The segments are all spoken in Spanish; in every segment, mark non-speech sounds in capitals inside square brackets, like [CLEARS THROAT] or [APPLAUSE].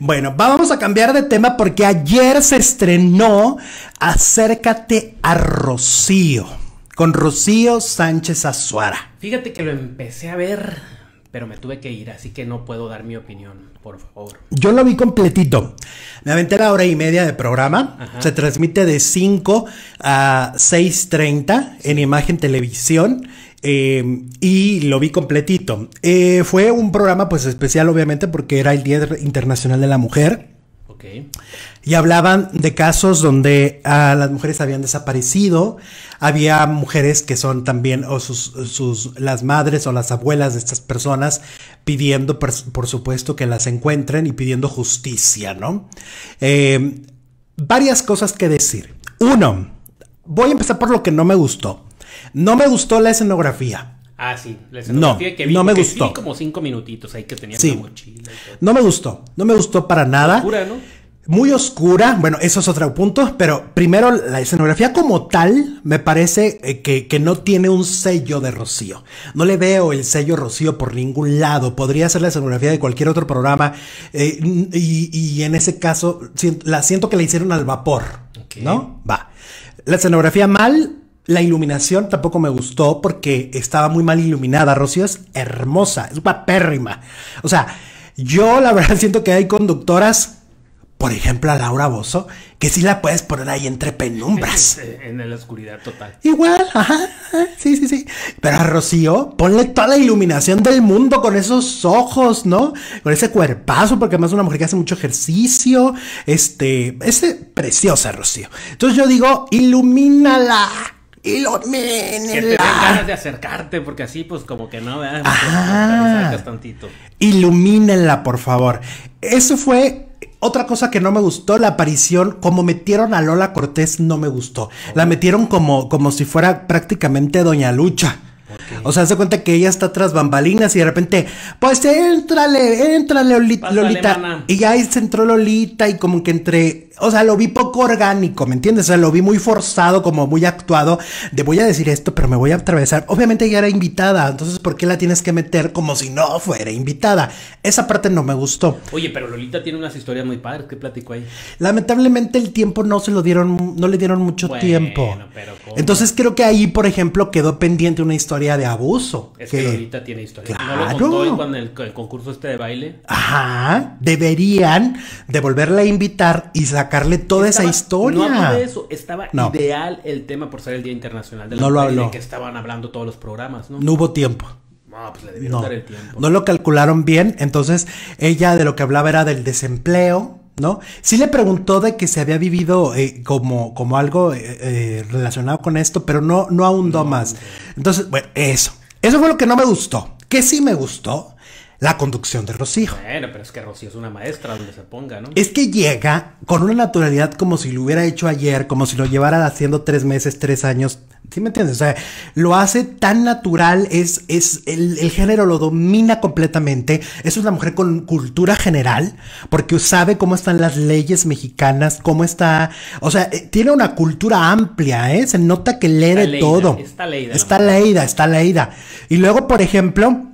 Bueno, vamos a cambiar de tema porque ayer se estrenó Acércate a Rocío con Rocío Sánchez Azuara. Fíjate que lo empecé a ver, pero me tuve que ir, así que no puedo dar mi opinión, por favor. Yo lo vi completito. Me aventé la hora y media de programa. Se transmite de 5 a 6.30 en imagen televisión. Em, y lo vi completito. Eh, fue un programa pues especial obviamente porque era el Día Internacional de la Mujer. Y hablaban de casos donde ah, las mujeres habían desaparecido, había mujeres que son también o sus, las madres o las abuelas de estas personas pidiendo por, supuesto que las encuentren y pidiendo justicia, ¿no? Em, varias cosas que decir. Uno, voy a empezar por lo que no me gustó. No me gustó la escenografía. Ah, sí, la escenografía no, que vi, no me gustó. como cinco minutitos ahí que tenía mochila. No me gustó, no me gustó para nada. Oscura, ¿no? Muy oscura, bueno, eso es otro punto, pero primero la escenografía como tal me parece eh, que, no tiene un sello de Rocío. No le veo el sello Rocío por ningún lado. Podría ser la escenografía de cualquier otro programa eh, y, en ese caso siento, la siento que la hicieron al vapor, ¿no? Va. La escenografía mal, la iluminación tampoco me gustó porque estaba muy mal iluminada. Rocío es hermosa, es pérrima. O sea, yo la verdad [LAUGHS] siento que hay conductoras, por ejemplo a Laura Bozo, que sí la puedes poner ahí entre penumbras. [LAUGHS] En la oscuridad total. Igual, ajá, sí, sí, sí. Pero a Rocío, ponle toda la iluminación del mundo con esos ojos, ¿no? Con ese cuerpazo, porque además es una mujer que hace mucho ejercicio. Este, es preciosa Rocío. Entonces yo digo, ilumínala y Que te ah. ganas de acercarte, porque así, pues como que no, ¿verdad? Ajá. Ah. tantito. Ilumínenla, por favor. Eso fue otra cosa que no me gustó, la aparición, como metieron a Lola Cortés, no me gustó. La metieron como, como si fuera prácticamente Doña Lucha. O sea, se cuenta que ella está tras bambalinas y de repente, pues éntrale, éntrale, Lolita. y y ahí se entró Lolita y como que entre, o sea, lo vi poco orgánico, ¿me entiendes? O sea, lo vi muy forzado, como muy actuado, de voy a decir esto, pero me voy a atravesar. Obviamente ella era invitada, entonces, ¿por qué la tienes que meter como si no fuera invitada? Esa parte no me gustó. Oye, pero Lolita tiene unas historias muy padres, ¿qué platicó ahí? Lamentablemente el tiempo no se lo dieron, no le dieron mucho tiempo. Pero entonces creo que ahí, por ejemplo, quedó pendiente una historia de abuso. Es que, ahorita Lolita tiene historia. Claro. No lo contó hoy el, concurso este de baile. Ajá. Deberían devolverla a invitar y sacarle toda esa historia. No hablo de eso. Estaba ideal el tema por ser el Día Internacional no lo habló. que estaban hablando todos los programas, ¿no? No hubo tiempo. Ah, pues le debieron no, dar el tiempo. No lo calcularon bien. Entonces, ella de lo que hablaba era del desempleo Sí le preguntó de que se había vivido eh, como, como algo eh, eh, relacionado con esto, pero no, no ahondó más. Entonces, bueno, eso. Eso fue lo que no me gustó. Que sí me gustó la conducción de Rocío. Bueno, pero es que Rocío es una maestra donde se ponga, ¿no? Es que llega con una naturalidad como si lo hubiera hecho ayer, como si lo llevara haciendo tres meses, tres años, ¿Sí me entiendes? O sea, lo hace tan natural, es, es el, el, género lo domina completamente. Es una mujer con cultura general, porque sabe cómo están las leyes mexicanas, cómo está. O sea, eh, tiene una cultura amplia, ¿eh? Se nota que lee de todo. Está leída. Está leída, está leída. Y luego, por ejemplo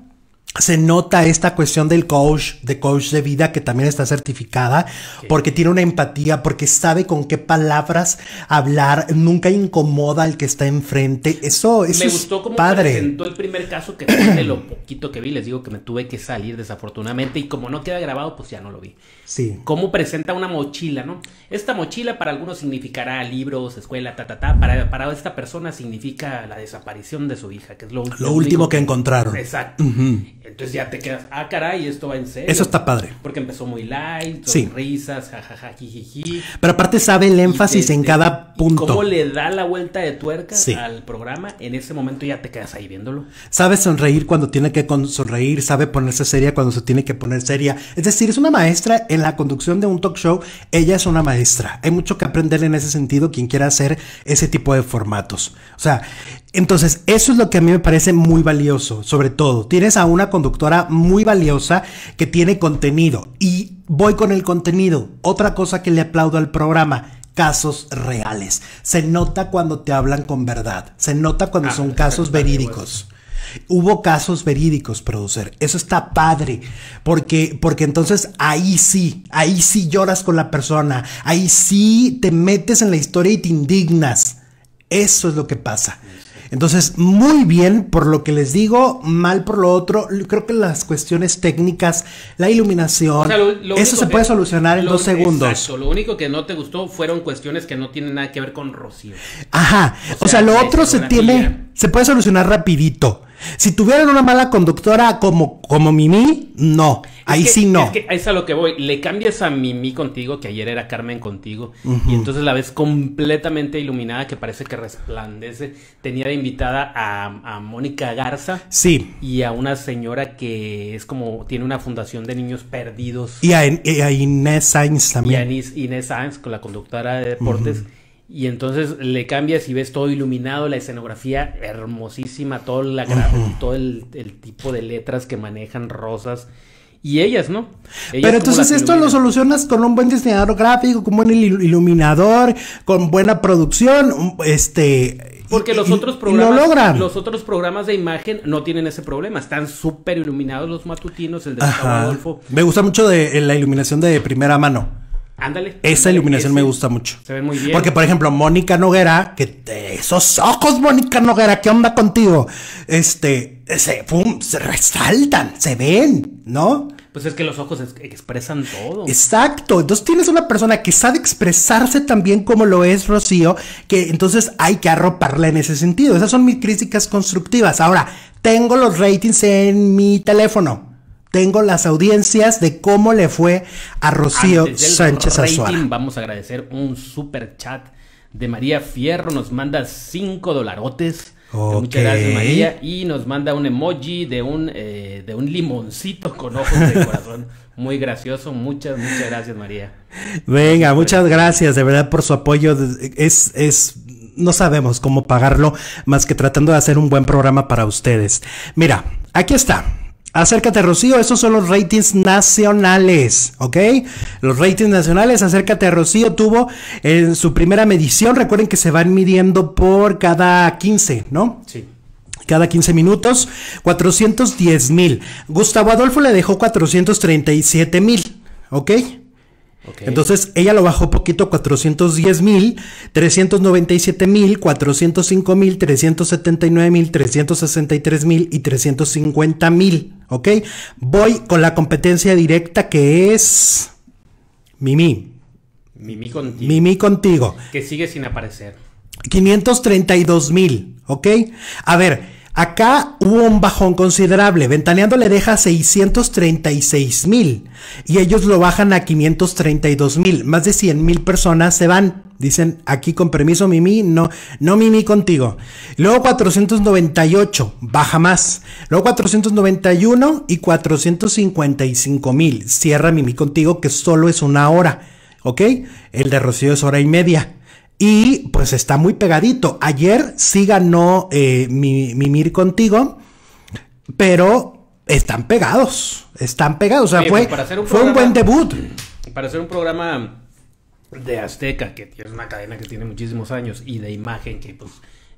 se nota esta cuestión del coach, de coach de vida que también está certificada, porque tiene una empatía, porque sabe con qué palabras hablar, nunca incomoda al que está enfrente. Eso, es eso me gustó es como presentó el primer caso que fue de lo poquito que vi, les digo que me tuve que salir desafortunadamente y como no queda grabado, pues ya no lo vi. Sí. Cómo presenta una mochila, ¿no? Esta mochila para algunos significará libros, escuela, ta ta ta, para, para esta persona significa la desaparición de su hija, que es lo, último que encontraron. Exacto. Entonces ya te quedas, ah, caray, esto va en serio. Eso está padre. Porque empezó muy light, sonrisas, Risas, jajaja, jijiji. Pero aparte sabe el énfasis en cada punto. ¿Cómo le da la vuelta de tuerca al programa? En ese momento ya te quedas ahí viéndolo. Sabe sonreír cuando tiene que sonreír, sabe ponerse seria cuando se tiene que poner seria. Es decir, es una maestra en la conducción de un talk show. Ella es una maestra. Hay mucho que aprenderle en ese sentido quien quiera hacer ese tipo de formatos. O sea, entonces eso es lo que a mí me parece muy valioso, sobre todo. Tienes a una conductora muy valiosa que tiene contenido. Y voy con el contenido. Otra cosa que le aplaudo al programa casos reales. Se nota cuando te hablan con verdad. Se nota cuando ah, son [LAUGHS] casos verídicos. Pues. Hubo casos verídicos, producer. Eso está padre. Porque, porque entonces ahí sí, ahí sí lloras con la persona. Ahí sí te metes en la historia y te indignas. Eso es lo que pasa. Entonces, muy bien por lo que les digo, mal por lo otro. Creo que las cuestiones técnicas, la iluminación, eso se puede solucionar en dos segundos. lo único que no te gustó fueron cuestiones que no tienen nada que ver con Rocío. Ajá, o sea, o sea lo otro se tiene, se puede solucionar rapidito. Si tuvieran una mala conductora como, como Mimi, no. ahí sí no. Es que es a lo que voy. Le cambias a Mimi contigo, que ayer era Carmen contigo, y entonces la ves completamente iluminada, que parece que resplandece. Tenía de invitada a, Mónica Garza. Sí. Y a una señora que es como, tiene una fundación de niños perdidos. Y a, Inés Sainz también. Y a Inés, con la conductora de deportes. Y entonces le cambias y ves todo iluminado, la escenografía hermosísima, todo, la todo el, tipo de letras que manejan rosas. Y ellas, ¿no? Pero entonces esto lo solucionas con un buen diseñador gráfico, con un buen iluminador, con buena producción, este... Porque los otros programas... Los otros programas de imagen no tienen ese problema. Están súper iluminados los matutinos, el de Adolfo. Me gusta mucho la iluminación de primera mano. Ándale. Esa iluminación me gusta mucho. Se ve muy bien. Porque, por ejemplo, Mónica Noguera, que esos ojos, Mónica Noguera, ¿qué onda contigo? Este, se, pum, se resaltan, se ven, ¿no? Pues es que los ojos expresan todo. Exacto. Entonces tienes una persona que sabe expresarse también como lo es Rocío, que entonces hay que arroparla en ese sentido. Esas son mis críticas constructivas. Ahora, tengo los ratings en mi teléfono tengo las audiencias de cómo le fue a Rocío Sánchez Vamos a agradecer un super chat de María Fierro, nos manda cinco dolarotes. Muchas gracias María y nos manda un emoji de un eh, de un limoncito con ojos de [LAUGHS] corazón. Muy gracioso, muchas muchas gracias María. Venga, muchas gracias de verdad por su apoyo. Es es no sabemos cómo pagarlo más que tratando de hacer un buen programa para ustedes. Mira, aquí está. Acércate, Rocío, esos son los ratings nacionales, ¿ok? Los ratings nacionales, acércate, Rocío tuvo en su primera medición, recuerden que se van midiendo por cada 15, ¿no? Sí cada 15 minutos, 410 mil. Gustavo Adolfo le dejó 437 mil, ¿ok? Entonces ella lo bajó poquito, 410 mil, 397 mil, 405 mil, 379 mil, 363 mil y 350 mil. ¿Ok? Voy con la competencia directa que es Mimi. Mimi contigo. Mimi contigo. Que sigue sin aparecer. 532 mil. ¿Ok? A ver. Acá hubo un bajón considerable. Ventaneando le deja 636 mil y ellos lo bajan a 532 mil. Más de 100 mil personas se van. Dicen aquí con permiso Mimi, no, no Mimi contigo. Luego 498, baja más. Luego 491 y 455 mil. Cierra Mimi contigo que solo es una hora. ¿Ok? El de Rocío es hora y media. Y pues está muy pegadito. Ayer sí ganó eh, Mimir contigo, pero están pegados. Están pegados. O sea, pues, fue, un, buen debut. Para hacer un programa de Azteca, que es una cadena que tiene muchísimos años, y de imagen que pues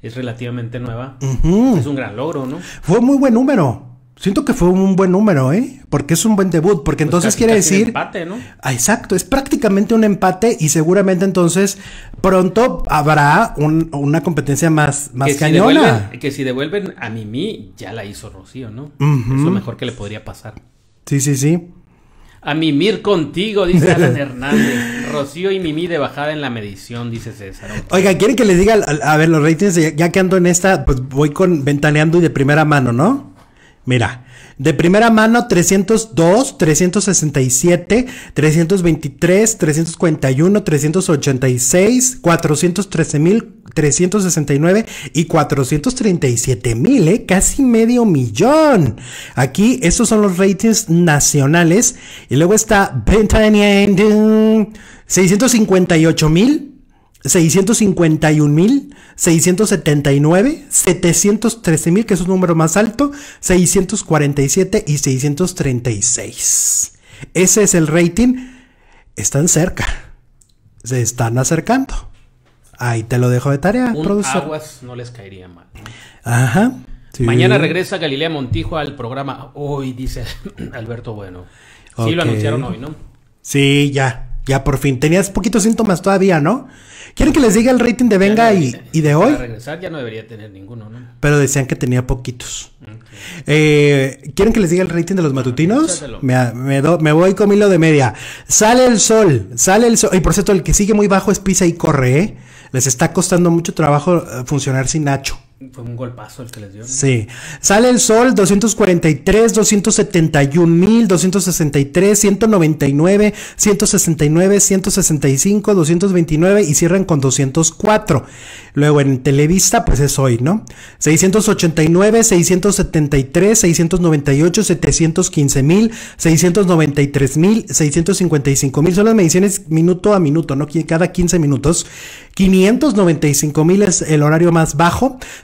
es relativamente nueva, es un gran logro, ¿no? Fue muy buen número. Siento que fue un buen número, ¿eh? Porque es un buen debut, porque pues entonces quiere decir... empate, ¿no? Ah, exacto, es prácticamente un empate y seguramente entonces pronto habrá una competencia más, más que cañona. Si que si devuelven a Mimi, ya la hizo Rocío, ¿no? Es lo mejor que le podría pasar. Sí, sí, sí. A mimir contigo, dice Alan Hernández. Rocío y Mimi de bajada en la medición, dice César. Oiga, ¿quieren que les diga, a, ver, los ratings, ya, ya que ando en esta, pues voy con ventaneando y de primera mano, ¿no? Mira, de primera mano 302, 367, 323, 341, 386, 413, mil, 369 y mil, ¿eh? casi medio millón. Aquí estos son los ratings nacionales y luego está 658 mil mil 651 679 713 mil que es un número más alto, 647 y 636. Ese es el rating. Están cerca. Se están acercando. Ahí te lo dejo de tarea, un Aguas no les caería mal. Ajá. Mañana regresa Galilea Montijo al programa hoy, dice [CLEARS THROAT] Alberto Bueno. Sí, lo anunciaron hoy, ¿no? Sí, ya, ya por fin. Tenías poquitos síntomas todavía, ¿no? ¿Quieren que les diga el rating de Venga y, de hoy? Para regresar ya no debería tener ninguno, ¿no? Pero decían que tenía poquitos. Eh, ¿Quieren que les diga el rating de los ah, matutinos? me, voy con de media. Sale el sol, sale el sol. Y por cierto, el que sigue muy bajo es Pisa y Corre, ¿eh? Les está costando mucho trabajo eh, funcionar sin Nacho. Fue un golpazo el que les dio. Sí. Sale el sol, 243, 271 mil, 263, 199, 169, 165, 229 y cierran con 204. Luego en Televista, pues es hoy, ¿no? 689, 673, 698, 715 mil, 693 mil, 655 mil. Son las mediciones minuto a minuto, ¿no? Cada 15 minutos. 595 mil es el horario más bajo.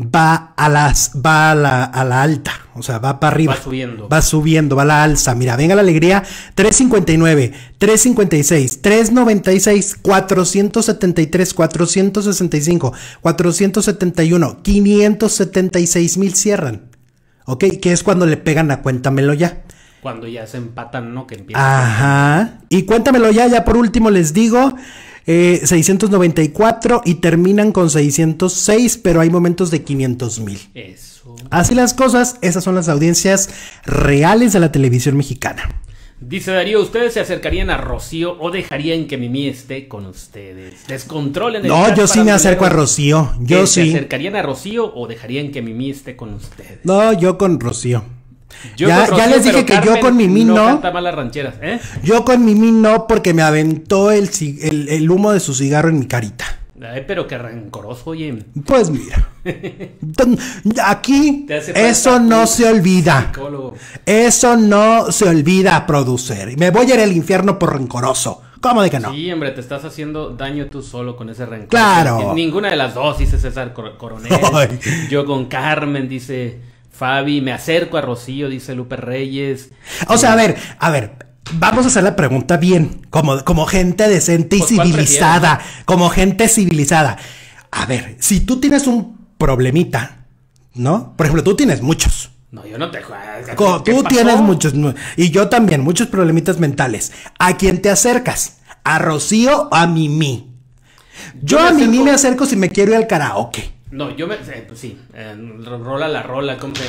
va a las va a la, alta, o sea, va para arriba. Va subiendo. Va subiendo, va a la alza. Mira, venga la alegría, 359, 356, 396, 473, 465, 471, 576 mil cierran. ¿Ok? Que es cuando le pegan a cuéntamelo ya. Cuando ya se empatan, ¿no? Que Ajá. Y cuéntamelo ya, ya por último les digo, 694 eh, y terminan con 606, pero hay momentos de 500 mil. Así las cosas, esas son las audiencias reales de la televisión mexicana. Dice Darío, ¿ustedes se acercarían a Rocío o dejarían que Mimi esté con ustedes? Descontrolen el No, yo sí me acerco a Rocío. Yo sí. ¿Se acercarían a Rocío o dejarían que Mimi esté con ustedes? No, yo con Rocío ya, les dije que yo con Mimi no. ¿eh? Yo con Mimi no, porque me aventó el, el, humo de su cigarro en mi carita. Ay, pero qué rencoroso oye. Pues mira. Aquí [LAUGHS] eso no se olvida. Eso no se olvida A producir. Me voy a ir al infierno por rencoroso. ¿Cómo de que no? Sí, hombre, te estás haciendo daño tú solo con ese rencor. Claro. Ninguna de las dos, dice César Coronel. [LAUGHS] Yo con Carmen, dice. Fabi, me acerco a Rocío, dice Lupe Reyes. O sea, a eh, ver, a ver, Vamos a hacer la pregunta bien, como, como gente decente y civilizada, como gente civilizada. A ver, si tú tienes un problemita, ¿no? Por ejemplo, tú tienes muchos. No, yo no te juego ah, Tú tienes muchos, y yo también, muchos problemitas mentales. ¿A quién te acercas? ¿A Rocío o a Mimi? Yo, yo a Mimi me acerco si me quiero ir al karaoke. No, yo me. Eh, pues sí, rola la rola, ¿cómo se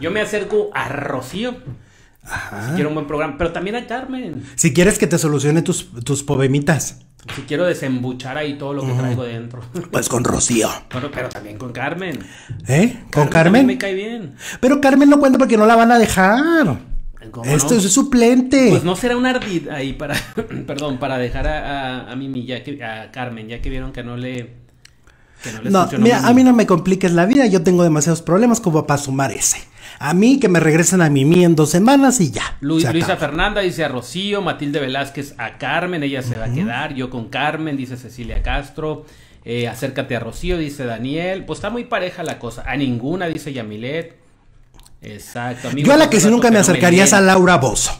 Yo me acerco a Rocío. Ajá. Si quiero un buen programa, pero también a Carmen. Si quieres que te solucione tus, tus Si quiero desembuchar ahí todo lo que traigo dentro. [LAUGHS] Pues con Rocío. Bueno, pero también con Carmen. ¿Eh? ¿Con Carmen? Me cae bien. Pero Carmen no cuenta porque no la van a dejar. Esto es suplente. Pues no será un ardid ahí para, [CLEARS THROAT] perdón, para dejar a, a, a Mimi, ya que, a Carmen, ya que vieron que no le no, mira, a mí no me compliques la vida, yo tengo demasiados problemas como para sumar ese. A mí que me regresen a Mimi en dos semanas y ya. Luisa Fernanda dice a Rocío, Matilde Velázquez a Carmen, ella se va a quedar, yo con Carmen, dice Cecilia Castro. Eh, acércate a Rocío, dice Daniel. Pues está muy pareja la cosa. A ninguna, dice Yamilet. Exacto. yo a la que si nunca me acercarías a Laura Bozo.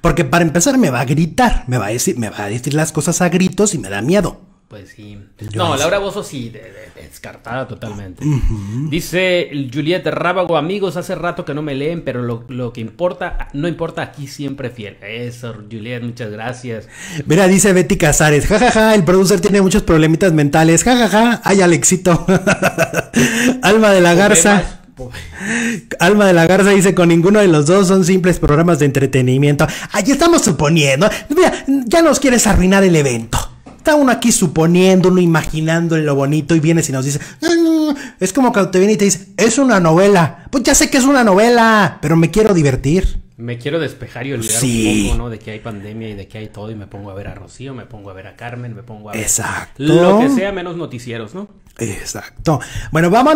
Porque para empezar me va a gritar, me va a decir, me va a decir las cosas a gritos y me da miedo pues sí. no, Laura Bozo sí, descartada totalmente. Dice Juliette Rábago, amigos, hace rato que no me leen, pero lo, lo, que importa, no importa, aquí siempre fiel. Eso, Juliette, muchas gracias. Mira, dice Betty Casares, jajaja, ja, el producer tiene muchos problemitas mentales, jajaja, ja, ay Alexito. [LAUGHS] Alma de la Garza. Alma de la Garza dice, con ninguno de los dos son simples programas de entretenimiento. Allí estamos suponiendo. Mira, ya nos quieres arruinar el evento. Está uno aquí suponiendo, uno imaginando en lo bonito y viene y nos dice es como cuando te viene y te dice, es una novela. Pues ya sé que es una novela, pero me quiero divertir. Me quiero despejar y olvidar De que hay pandemia y de que hay todo y me pongo a ver a Rocío, me pongo a ver a Carmen, me pongo a ver... Exacto. Lo que sea menos noticieros, ¿no? Exacto. Bueno, vamos.